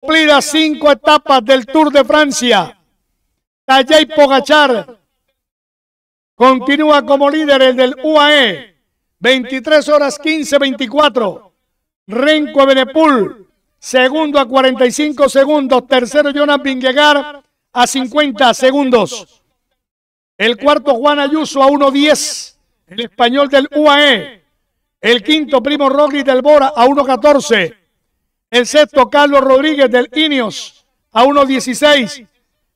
cumplidas cinco etapas del Tour de Francia. Talley Pogachar continúa como líder el del UAE. 23 horas 15-24. Renko Benepul, segundo a 45 segundos. Tercero Jonas Vingegaard a 50 segundos. El cuarto Juan Ayuso a 1.10. El español del UAE. El quinto Primo Rocky del Bora a 1.14. El sexto, Carlos Rodríguez del Ineos a 1.16.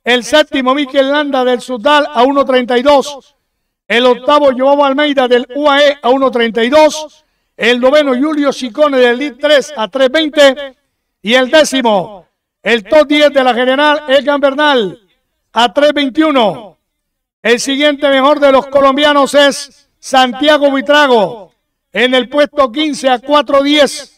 El séptimo, Miquel Landa del Sudal a 1.32. El octavo, Joao Almeida del UAE a 1.32. E, el noveno, Julio Chicone del LID 3 a 3.20. Y el décimo, el top 10 de la general, Edgar Bernal a 3.21. El siguiente mejor de los colombianos es Santiago Buitrago en el puesto 15 a 4.10.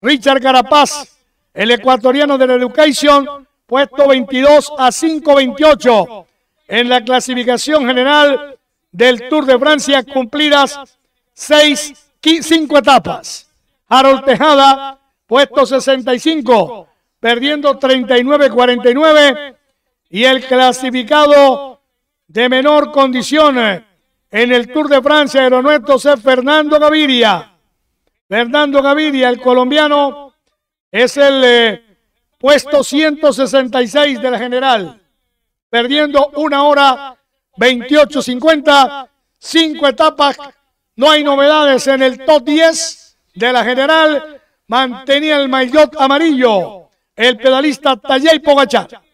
Richard Carapaz, el ecuatoriano de la educación, puesto 22 a 5.28 en la clasificación general del Tour de Francia, cumplidas seis, cinco etapas. Harold Tejada, puesto 65, perdiendo 39-49 y el clasificado de menor condición en el Tour de Francia de los nuestros es Fernando Gaviria Fernando Gaviria, el colombiano, es el eh, puesto 166 de la general, perdiendo una hora 28.50, cinco etapas, no hay novedades en el top 10 de la general, mantenía el maillot amarillo, el pedalista Talley Pogachar.